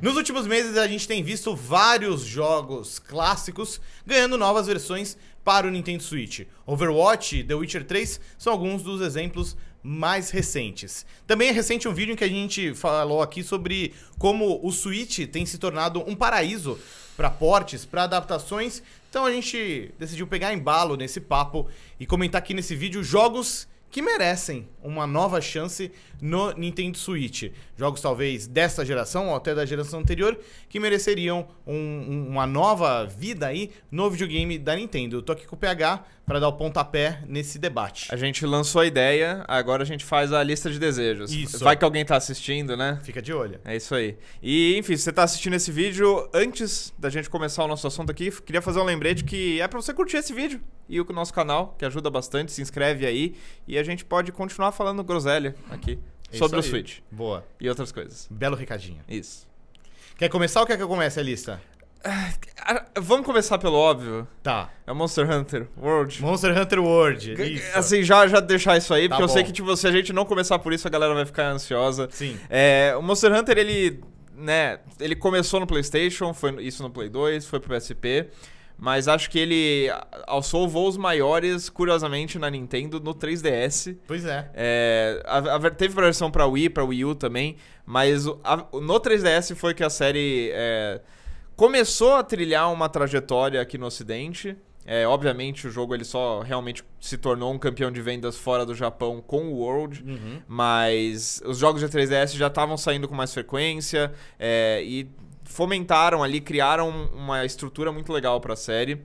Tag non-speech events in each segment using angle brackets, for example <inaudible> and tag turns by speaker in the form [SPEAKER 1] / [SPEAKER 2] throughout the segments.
[SPEAKER 1] Nos últimos meses a gente tem visto vários jogos clássicos ganhando novas versões para o Nintendo Switch. Overwatch e The Witcher 3 são alguns dos exemplos mais recentes. Também é recente um vídeo em que a gente falou aqui sobre como o Switch tem se tornado um paraíso para portes, para adaptações então a gente decidiu pegar embalo nesse papo e comentar aqui nesse vídeo jogos que merecem uma nova chance no Nintendo Switch. Jogos talvez dessa geração ou até da geração anterior que mereceriam um, um, uma nova vida aí no videogame da Nintendo. Eu tô aqui com o PH, para dar o pontapé nesse debate.
[SPEAKER 2] A gente lançou a ideia, agora a gente faz a lista de desejos. Isso. Vai que alguém tá assistindo, né? Fica de olho. É isso aí. E, enfim, se você tá assistindo esse vídeo, antes da gente começar o nosso assunto aqui, queria fazer um lembrete que é para você curtir esse vídeo e o nosso canal, que ajuda bastante, se inscreve aí e a gente pode continuar falando groselha aqui é sobre o Switch. Boa. E outras coisas. Belo recadinho. Isso. Quer começar ou quer que eu comece a lista? Ah, vamos começar pelo óbvio. Tá. É Monster Hunter World. Monster Hunter World. Isso. Assim, já, já deixar isso aí, tá porque bom. eu sei que tipo, se a gente não começar por isso, a galera vai ficar ansiosa. Sim. É, o Monster Hunter, ele. Né, ele começou no PlayStation, foi isso no Play 2, foi pro PSP. Mas acho que ele alçou voos maiores, curiosamente, na Nintendo no 3DS. Pois é. é a, a, teve versão pra Wii, pra Wii U também. Mas a, no 3DS foi que a série. É, começou a trilhar uma trajetória aqui no Ocidente. É, obviamente o jogo ele só realmente se tornou um campeão de vendas fora do Japão com o World, uhum. mas os jogos de 3DS já estavam saindo com mais frequência é, e fomentaram ali, criaram uma estrutura muito legal para a série.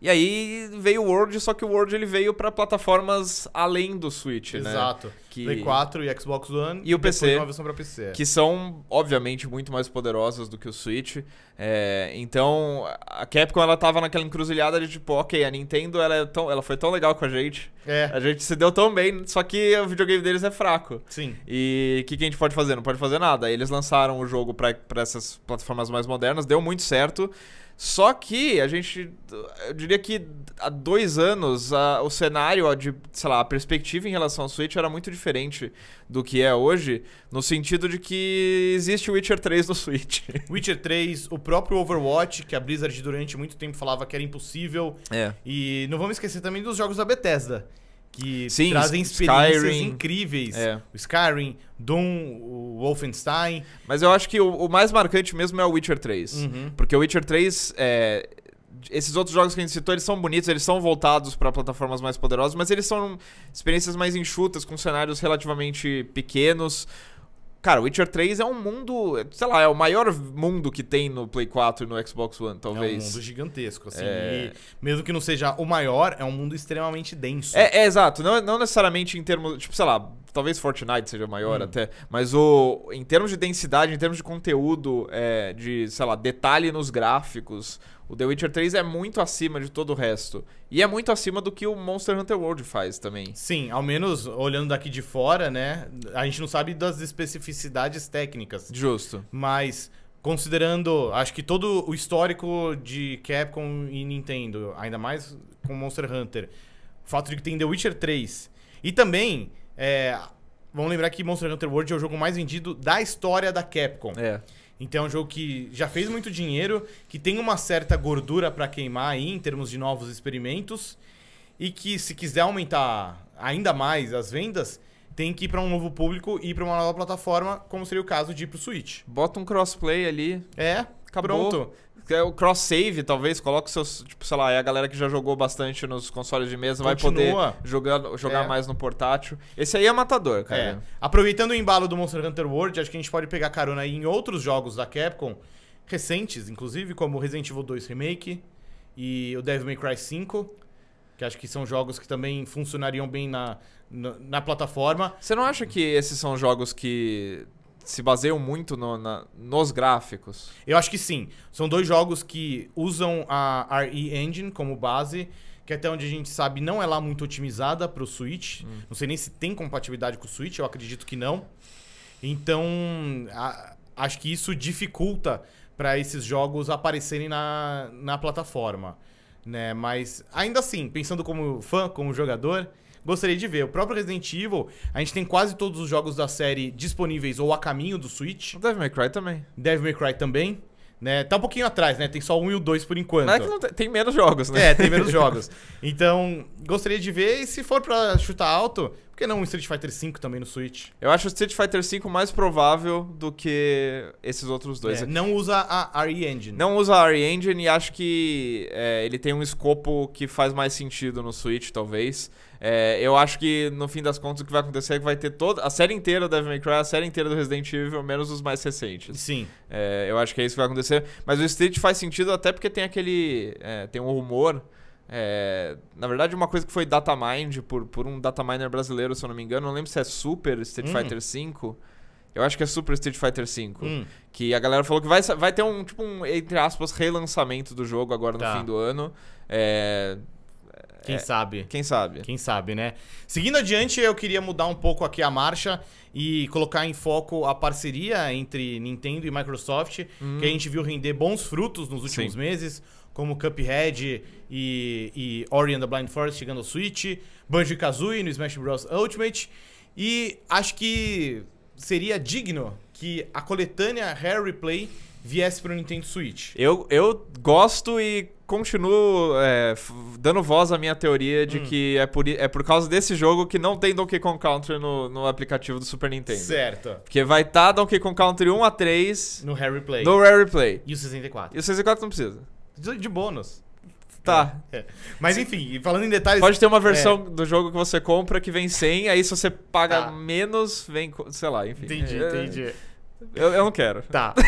[SPEAKER 2] E aí veio o World, só que o World ele veio para plataformas além do Switch, Exato. né? Exato. Que... Play 4
[SPEAKER 1] e Xbox One e, e o PC, uma versão pra PC. Que
[SPEAKER 2] são, obviamente, muito mais poderosas do que o Switch. É, então, a Capcom ela tava naquela encruzilhada de tipo, ok, a Nintendo ela, é tão, ela foi tão legal com a gente. É. A gente se deu tão bem, só que o videogame deles é fraco. Sim. E o que, que, a gente pode fazer? Não pode fazer nada. Eles lançaram o jogo para essas plataformas mais modernas, deu muito certo. Só que a gente, eu diria que há dois anos a, o cenário a de, sei lá, a perspectiva em relação ao Switch era muito diferente do que é hoje, no sentido
[SPEAKER 1] de que existe Witcher 3 no Switch. <laughs> Witcher 3, o próprio Overwatch, que a Blizzard durante muito tempo falava que era impossível. É. E não vamos esquecer também dos jogos da Bethesda que Sim, trazem experiências Skyrim, incríveis. É. O Skyrim, Doom, o
[SPEAKER 2] Wolfenstein. Mas eu acho que o, o mais marcante mesmo é o Witcher 3. Uhum. Porque o Witcher 3 é, esses outros jogos que a gente citou, eles são bonitos, eles são voltados para plataformas mais poderosas, mas eles são experiências mais enxutas, com cenários relativamente pequenos. Cara, Witcher 3 é um mundo, sei lá, é o maior mundo que tem no Play 4 e no Xbox One, talvez. É um mundo
[SPEAKER 1] gigantesco, assim. É... mesmo que não seja o maior, é um mundo extremamente denso. É,
[SPEAKER 2] é exato. Não, não necessariamente em termos, tipo, sei lá, talvez Fortnite seja maior hum. até, mas o em termos de densidade, em termos de conteúdo, é, de, sei lá, detalhe nos gráficos, o The Witcher 3 é muito acima de todo o resto. E é muito acima do que o Monster Hunter World
[SPEAKER 1] faz também. Sim, ao menos olhando daqui de fora, né? A gente não sabe das especificidades técnicas. Justo. Mas considerando, acho que todo o histórico de Capcom e Nintendo, ainda mais com Monster Hunter, o fato de que tem The Witcher 3 e também é, vamos lembrar que Monster Hunter World é o jogo mais vendido da história da Capcom. É. Então é um jogo que já fez muito dinheiro, que tem uma certa gordura para queimar aí em termos de novos experimentos e que se quiser aumentar ainda mais as vendas, tem que ir para um novo público e ir para uma nova plataforma, como seria o caso de ir pro Switch. Bota um crossplay ali. É, acabou. pronto. É o cross-save,
[SPEAKER 2] talvez, coloca seus. Tipo, sei lá, é a galera que já jogou bastante nos consoles de mesa Continua. vai poder
[SPEAKER 1] jogar, jogar é. mais no portátil. Esse aí é matador, cara. É. Aproveitando o embalo do Monster Hunter World, acho que a gente pode pegar carona aí em outros jogos da Capcom, recentes, inclusive, como Resident Evil 2 Remake e o Devil May Cry 5. Que acho que são jogos que também funcionariam bem na, na, na plataforma.
[SPEAKER 2] Você não acha que esses são jogos que
[SPEAKER 1] se baseiam muito no, na, nos gráficos. Eu acho que sim. São dois jogos que usam a RE Engine como base, que até onde a gente sabe não é lá muito otimizada para o Switch. Hum. Não sei nem se tem compatibilidade com o Switch, eu acredito que não. Então, a, acho que isso dificulta para esses jogos aparecerem na, na plataforma. Né? Mas ainda assim, pensando como fã, como jogador, gostaria de ver. O próprio Resident Evil, a gente tem quase todos os jogos da série disponíveis ou a caminho do Switch. O Devil May Cry também. Devil May Cry também. Né? Tá um pouquinho atrás, né? Tem só um e o dois por enquanto. Não é que não tem, tem menos jogos, né? É, tem menos jogos. Então, gostaria de ver. E se for pra chutar alto, por que não um Street Fighter V também no Switch? Eu acho o Street Fighter V mais provável
[SPEAKER 2] do que esses outros dois. É, não
[SPEAKER 1] usa a RE Engine. Não usa a RE Engine e
[SPEAKER 2] acho que é, ele tem um escopo que faz mais sentido no Switch, talvez. É, eu acho que no fim das contas o que vai acontecer é que vai ter toda a série inteira do Devil May Cry, a série inteira do Resident Evil, menos os mais recentes. Sim. É, eu acho que é isso que vai acontecer. Mas o Street faz sentido até porque tem aquele. É, tem um rumor. É, na verdade, uma coisa que foi datamined por, por um dataminer brasileiro, se eu não me engano. Não lembro se é Super Street hum. Fighter V. Eu acho que é Super Street Fighter V. Hum. Que a galera falou que vai, vai ter um, tipo, um, entre aspas, relançamento
[SPEAKER 1] do jogo agora no tá. fim do ano. É, quem é, sabe? Quem sabe? Quem sabe, né? Seguindo adiante, eu queria mudar um pouco aqui a marcha e colocar em foco a parceria entre Nintendo e Microsoft, hum. que a gente viu render bons frutos nos últimos Sim. meses, como Cuphead e, e Ori and the Blind Forest chegando ao Switch, Banjo-Kazooie no Smash Bros. Ultimate. E acho que seria digno que a coletânea Harry Play viesse para o Nintendo Switch.
[SPEAKER 2] Eu, eu gosto e continuo é, dando voz à minha teoria de hum. que é por, é por causa desse jogo que não tem Donkey Kong Country no, no aplicativo do Super Nintendo. Certo. Porque vai estar tá Donkey Kong Country 1 a 3 no Harry Play. No Rare Replay. E o 64. E o 64 não precisa. De, de bônus. Tá. É. é. Mas enfim, falando em detalhes. Pode ter uma versão é. do jogo que você compra que vem sem, aí se você paga tá. menos, vem. Sei lá, enfim. Entendi, é. entendi.
[SPEAKER 1] Eu, eu não quero. Tá. <laughs>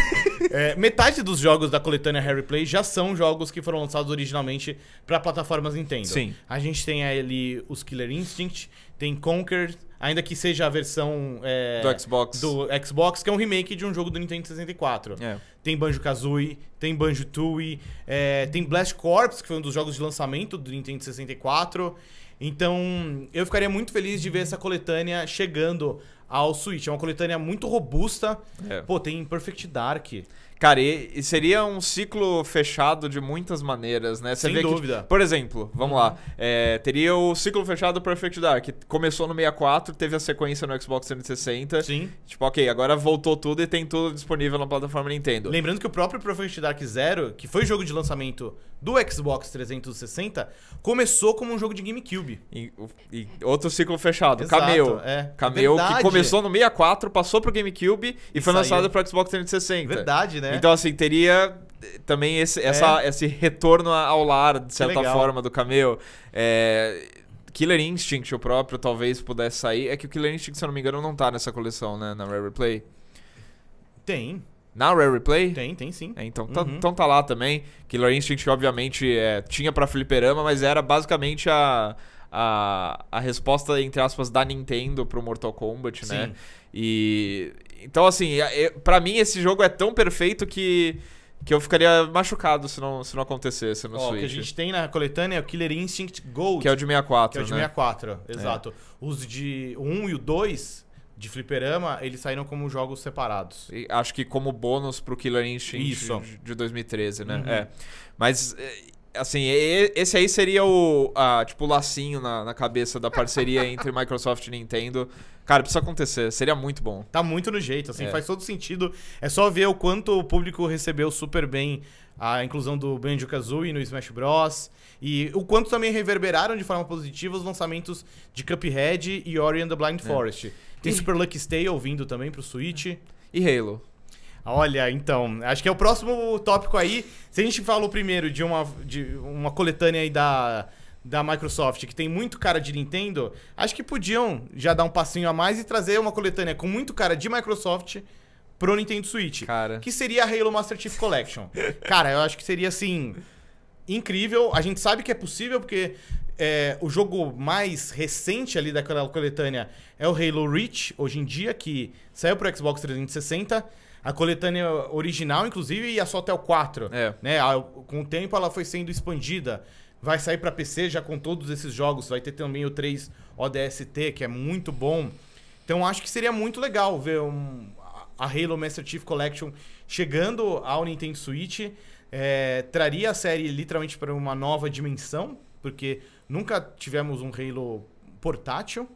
[SPEAKER 1] É, metade dos jogos da coletânea Harry Play já são jogos que foram lançados originalmente para plataformas Nintendo. Sim. A gente tem ali os Killer Instinct, tem Conquer, ainda que seja a versão é, do, Xbox. do Xbox, que é um remake de um jogo do Nintendo 64. É. Tem Banjo Kazooie, tem Banjo Tooie, é, tem Blast Corps, que foi um dos jogos de lançamento do Nintendo 64. Então, eu ficaria muito feliz de ver essa coletânea chegando ao Switch. É uma coletânea muito robusta. É. Pô, tem Perfect Dark. Cara, e, e, seria um ciclo fechado de
[SPEAKER 2] muitas maneiras, né? Você Sem dúvida. Que, por exemplo, vamos uhum. lá. É, teria o ciclo fechado do Perfect Dark, que começou no 64, teve a sequência no Xbox 360. Sim. Tipo, ok, agora voltou
[SPEAKER 1] tudo e tem tudo disponível na plataforma Nintendo. Lembrando que o próprio Perfect Dark Zero, que foi jogo de lançamento do Xbox 360 começou como um jogo de GameCube. E, e outro ciclo fechado, Exato, Cameo. É. é Cameo Verdade. que começou no 64, passou pro GameCube
[SPEAKER 2] e, e foi saiu. lançado pro Xbox 360. Verdade, né? Então assim, teria eh, também esse, é. essa, é. esse retorno ao lar, de certa forma, do Cameo. É, Killer Instinct, o próprio, talvez pudesse sair. É que o Killer Instinct, se eu não me engano, não tá nessa coleção, né? Na Rare Replay. Tem. Na Rare Replay? Tem, tem sim. É, então, tá, uhum. tá, então tá lá também. Killer Instinct, obviamente, é, tinha pra fliperama, mas era basicamente a, a, a resposta, entre aspas, da Nintendo pro Mortal Kombat, né? sim. né? E. Então, assim, é, é, para mim esse jogo é tão perfeito que. Que eu ficaria machucado se não, se não acontecesse no oh, Switch. O que a gente
[SPEAKER 1] tem na coletânea é o Killer Instinct Gold. Que é o de 64, Que é o de 64, né? 64 exato. É. Os de 1 e o 2 de fliperama, eles saíram como jogos separados. E
[SPEAKER 2] acho que como bônus pro Killer
[SPEAKER 1] Instinct Isso. de 2013, né? Uhum. É.
[SPEAKER 2] Mas, é, assim, esse aí seria o, tipo, o lacinho na, na cabeça da parceria <laughs> entre Microsoft e Nintendo. Cara, precisa acontecer, seria muito bom.
[SPEAKER 1] Tá muito no jeito, assim, é. faz todo sentido. É só ver o quanto o público recebeu super bem a inclusão do Banjo-Kazooie no Smash Bros. E o quanto também reverberaram de forma positiva os lançamentos de Cuphead e Ori and the Blind é. Forest. Tem Super Lucky Stay ouvindo também pro Switch. E Halo. Olha, então, acho que é o próximo tópico aí. Se a gente falou primeiro de uma, de uma coletânea aí da, da Microsoft, que tem muito cara de Nintendo, acho que podiam já dar um passinho a mais e trazer uma coletânea com muito cara de Microsoft pro Nintendo Switch. Cara. Que seria a Halo Master Chief Collection. <laughs> cara, eu acho que seria assim. Incrível, a gente sabe que é possível porque é, o jogo mais recente ali daquela coletânea é o Halo Reach, hoje em dia, que saiu pro Xbox 360. A coletânea original, inclusive, ia só até o 4. É. Né? Com o tempo ela foi sendo expandida. Vai sair para PC já com todos esses jogos. Vai ter também o 3 ODST, que é muito bom. Então acho que seria muito legal ver um, a Halo Master Chief Collection chegando ao Nintendo Switch. É, traria a série literalmente para uma nova dimensão, porque Nunca tivemos um Halo portátil.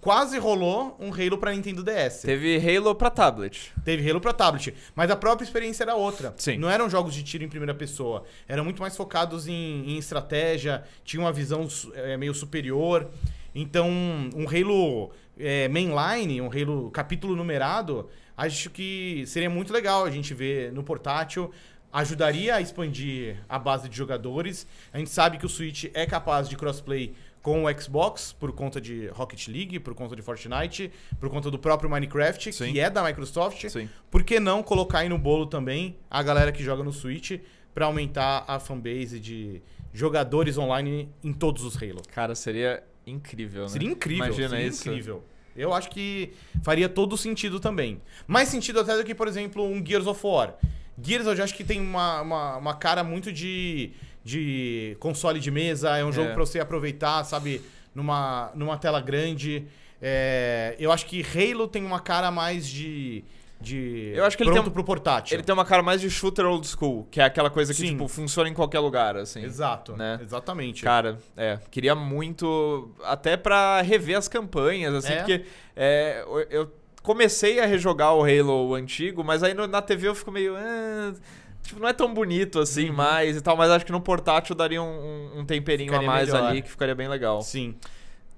[SPEAKER 1] Quase rolou um Halo para Nintendo DS. Teve Halo para tablet. Teve Halo para tablet, mas a própria experiência era outra. Sim. Não eram jogos de tiro em primeira pessoa, eram muito mais focados em, em estratégia, tinha uma visão é, meio superior. Então, um Halo é, mainline, um Halo capítulo numerado, acho que seria muito legal a gente ver no portátil ajudaria a expandir a base de jogadores. A gente sabe que o Switch é capaz de crossplay com o Xbox por conta de Rocket League, por conta de Fortnite, por conta do próprio Minecraft, Sim. que é da Microsoft. Sim. Por que não colocar aí no bolo também a galera que joga no Switch para aumentar a fanbase de jogadores online em todos os Halo? Cara, seria incrível, né? Seria incrível. Imagina seria isso. incrível. Eu acho que faria todo sentido também. Mais sentido até do que, por exemplo, um Gears of War. Gears eu já acho que tem uma, uma, uma cara muito de, de console de mesa, é um jogo é. para você aproveitar, sabe, numa, numa tela grande. É, eu acho que Halo tem uma cara mais de. De eu acho que ele pronto tem, um, pro portátil. Ele tem uma cara mais de shooter old school, que é aquela coisa que, Sim. tipo, funciona em
[SPEAKER 2] qualquer lugar, assim. Exato, né? Exatamente. Cara, é. Queria muito. Até para rever as campanhas, assim, é. porque. É, eu comecei a rejogar o Halo antigo, mas aí no, na TV eu fico meio. Ah, tipo, não é tão bonito assim uhum. mais e tal, mas acho que no portátil daria um, um temperinho ficaria a mais melhor. ali que ficaria bem legal. Sim.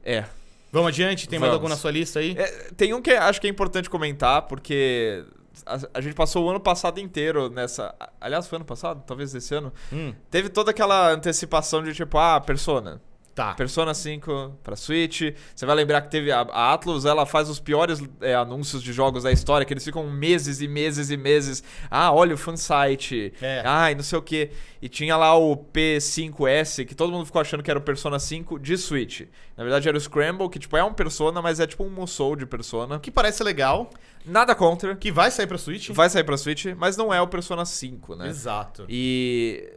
[SPEAKER 2] É.
[SPEAKER 1] Vamos adiante? Tem Vamos. mais algum na sua
[SPEAKER 2] lista aí? É, tem um que acho que é importante comentar, porque a, a, gente passou o ano passado inteiro nessa. Aliás, foi ano passado? Talvez esse ano. Hum. Teve toda aquela antecipação de tipo, ah, Persona. Tá. Persona 5 para Switch. Você vai lembrar que teve a, a Atlus, ela faz os piores é, anúncios de jogos da história, que eles ficam meses e meses e meses. Ah, olha o fansite. É. Ai, e não sei o quê. E tinha lá o P5S, que todo mundo ficou achando que era o Persona 5 de Switch. Na verdade era o Scramble, que tipo é um Persona, mas é tipo um Musou de Persona. Que parece legal. Nada contra. Que vai sair pra Switch. Vai sair pra Switch, mas não é o Persona 5, né? Exato. E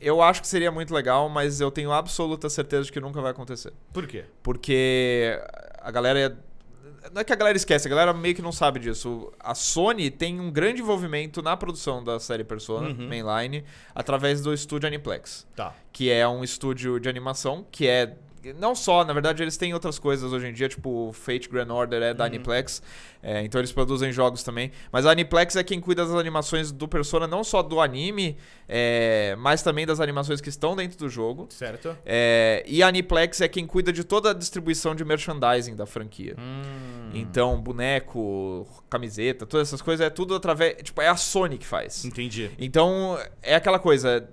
[SPEAKER 2] eu acho que seria muito legal, mas eu tenho absoluta certeza de que nunca vai acontecer. Por quê? Porque a galera é, não é que a galera esquece, a galera meio que não sabe disso. A Sony tem um grande envolvimento na produção da série Persona uhum. Mainline através do estúdio Aniplex. Tá. Que é um estúdio de animação que é não só, na verdade eles têm outras coisas hoje em dia, tipo Fate Grand Order é da uhum. Aniplex, é, então eles produzem jogos também. Mas a Aniplex é quem cuida das animações do Persona, não só do anime, é, mas também das animações que estão dentro do jogo. Certo. É, e a Aniplex é quem cuida de toda a distribuição de merchandising da franquia. Hum. Então, boneco, camiseta, todas essas coisas, é tudo através. Tipo, é a Sony que faz. Entendi. Então, é aquela coisa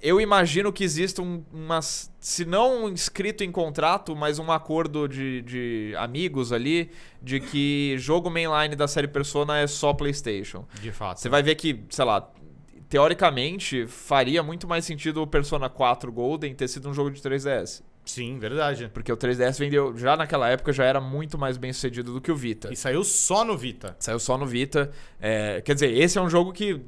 [SPEAKER 2] eu imagino que exista um, uma, se não inscrito em contrato, mas um acordo de, de amigos ali, de que jogo mainline da série Persona é só PlayStation. De fato. Você vai ver que, sei lá, teoricamente faria muito mais sentido o Persona 4 Golden ter sido um jogo de 3DS. Sim, verdade. Porque o 3DS vendeu, já naquela época, já era muito mais bem sucedido do que o Vita. E saiu só no Vita. Saiu só no Vita. É, quer dizer, esse é um jogo que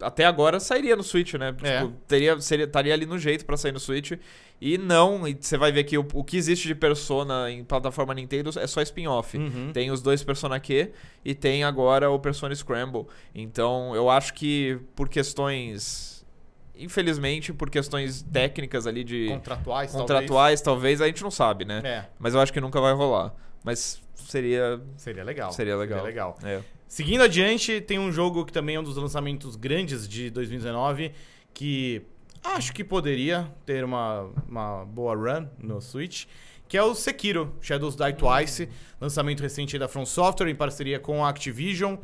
[SPEAKER 2] até agora sairia no Switch, né? É. Tipo, teria, seria, estaria ali no jeito para sair no Switch. E não, e você vai ver que o, o, que existe de Persona em plataforma Nintendo é só spin-off. Uhum. Tem os dois Persona Q e tem agora o Persona Scramble. Então eu acho que por questões infelizmente, por questões técnicas ali de. Contratuais, Contratuais, talvez, talvez a gente não sabe, né? É. Mas eu acho que nunca vai rolar. Mas seria. Seria legal. Seria legal. Seria legal. É.
[SPEAKER 1] Seguindo adiante, tem um jogo que também é um dos lançamentos grandes de 2019, que acho que poderia ter uma, uma boa run no Switch, que é o Sekiro, Shadows Die Twice, lançamento recente da From Software em parceria com a Activision.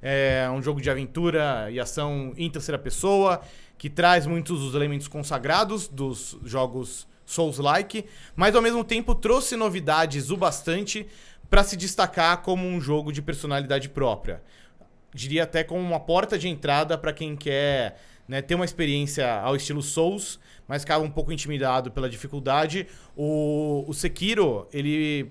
[SPEAKER 1] É um jogo de aventura e ação em terceira pessoa, que traz muitos dos elementos consagrados dos jogos Souls-like, mas ao mesmo tempo trouxe novidades o bastante para se destacar como um jogo de personalidade própria. Diria até como uma porta de entrada para quem quer né, ter uma experiência ao estilo Souls, mas ficava um pouco intimidado pela dificuldade. O, o Sekiro, ele.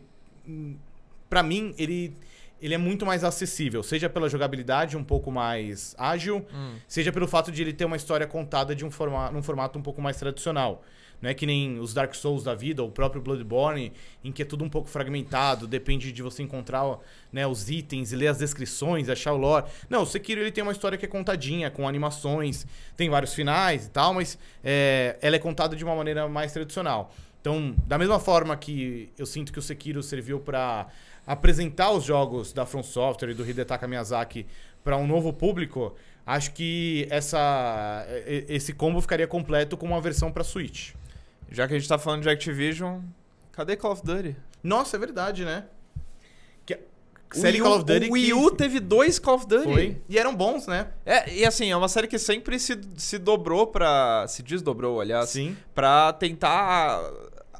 [SPEAKER 1] para mim, ele ele é muito mais acessível, seja pela jogabilidade um pouco mais ágil, hum. seja pelo fato de ele ter uma história contada de um forma, num formato um pouco mais tradicional. Não é que nem os Dark Souls da vida, ou o próprio Bloodborne, em que é tudo um pouco fragmentado, depende de você encontrar né, os itens e ler as descrições, achar o lore. Não, o Sekiro ele tem uma história que é contadinha, com animações, tem vários finais e tal, mas é, ela é contada de uma maneira mais tradicional. Então, da mesma forma que eu sinto que o Sekiro serviu para apresentar os jogos da From Software e do Hidetaka Miyazaki para um novo público, acho que essa, esse combo ficaria completo com uma versão para Switch.
[SPEAKER 2] Já que a gente tá falando de Activision,
[SPEAKER 1] cadê Call of Duty? Nossa, é verdade, né? Que... Série U, Call of Duty. O Wii U que... teve dois Call of Duty. Foi. E eram bons, né?
[SPEAKER 2] É, e assim, é uma série que sempre se, se dobrou pra. Se desdobrou, aliás. Sim. Pra tentar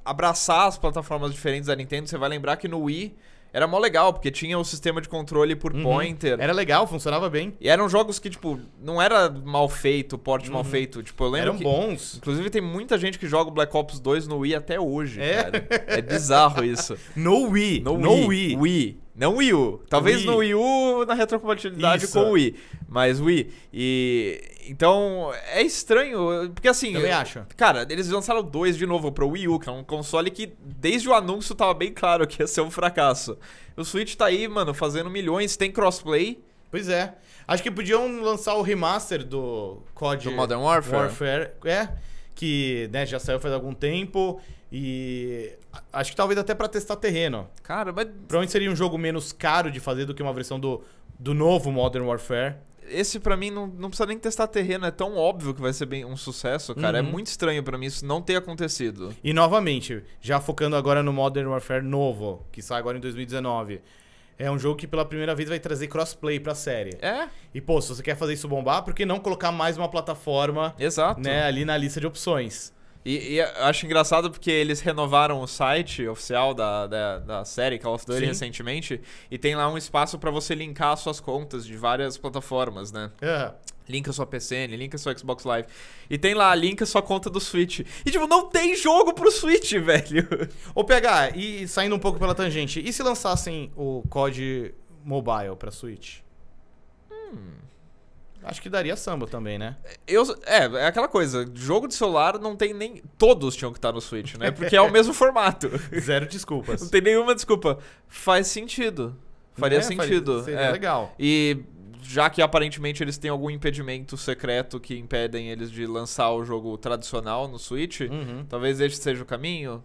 [SPEAKER 2] abraçar as plataformas diferentes da Nintendo. Você vai lembrar que no Wii era mó legal, porque tinha o sistema de controle por uhum. pointer. Era legal, funcionava bem. E eram jogos que, tipo, não era mal feito, porte uhum. mal feito. Tipo, eu lembro. Eram que, bons. Inclusive, tem muita gente que joga o Black Ops 2 no Wii até hoje, é? cara. É bizarro isso. <laughs> no Wii. No, no Wii. Wii. Não Wii U. Talvez é Wii. no Wii U, na retrocompatibilidade isso. com o Wii. Mas Wii. E. Então, é estranho. Porque assim. Eu acho. Cara, eles lançaram dois de novo pro Wii U, que é um console que desde o anúncio tava bem claro que ia ser um fracasso. O Switch tá aí, mano, fazendo milhões, tem crossplay. Pois é.
[SPEAKER 1] Acho que podiam lançar o remaster do COD. Do Modern Warfare. Warfare. É. Que né, já saiu faz algum tempo. E acho que talvez até para testar terreno. Cara, mas. Provavelmente seria um jogo menos caro de fazer do que uma versão do, do novo Modern Warfare.
[SPEAKER 2] Esse para mim não, não precisa nem testar terreno, é tão óbvio que vai ser bem um sucesso, cara. É uhum. É muito
[SPEAKER 1] estranho para mim isso não ter acontecido. E novamente, já focando agora no Modern Warfare novo, que sai agora em 2019. É um jogo que pela primeira vez vai trazer crossplay pra série. É. E, pô, se você quer fazer isso bombar, por que não colocar mais uma plataforma Exato. Né, ali na lista de opções?
[SPEAKER 2] E, e acho engraçado porque eles renovaram o site oficial da, da, da série Call of Duty Sim. recentemente e tem lá um espaço para você linkar suas contas de várias plataformas, né? É. Linka sua PCN, linka sua Xbox Live. E tem lá, linka sua conta do
[SPEAKER 1] Switch. E, tipo, não tem jogo pro Switch, <laughs> velho. Ô, PH, e saindo um pouco pela tangente, e se lançassem o COD Mobile pra Switch? Hum. Acho que daria samba também, né? Eu, é, é aquela coisa. Jogo de celular
[SPEAKER 2] não tem nem. Todos tinham que estar tá no Switch, né? Porque é o mesmo formato. <laughs> Zero desculpas. não tem nenhuma desculpa. Faz sentido. Faria é, sentido. Faria, é. legal. E já que aparentemente eles têm algum impedimento secreto que impedem eles de lançar o jogo tradicional no Switch, uhum. talvez este seja o caminho.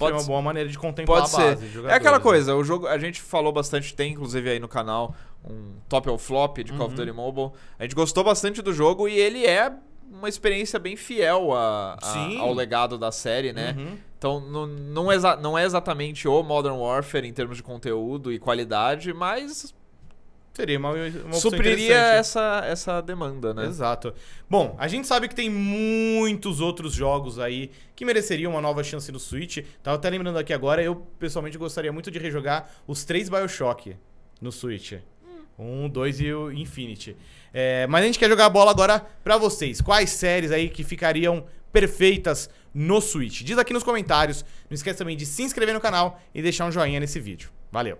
[SPEAKER 2] Pode ser uma boa maneira de contemplar pode ser. Base, é aquela né? coisa, o jogo, a gente falou bastante, tem inclusive aí no canal um top ou flop de Call uhum. of Duty Mobile. A gente gostou bastante do jogo e ele é uma experiência bem fiel a, a, ao legado da série, né? Uhum. Então não, não, não é exatamente o Modern Warfare em termos de conteúdo e qualidade, mas Seria uma, uma Supriria
[SPEAKER 1] essa, essa demanda, né? Exato. Bom, a gente sabe que tem muitos outros jogos aí que mereceriam uma nova chance no Switch. Tava até lembrando aqui agora, eu pessoalmente gostaria muito de rejogar os três Bioshock no Switch. Um, dois e o Infinity. É, mas a gente quer jogar a bola agora pra vocês. Quais séries aí que ficariam perfeitas no Switch? Diz aqui nos comentários. Não esquece também de se inscrever no canal e deixar um joinha nesse vídeo. Valeu!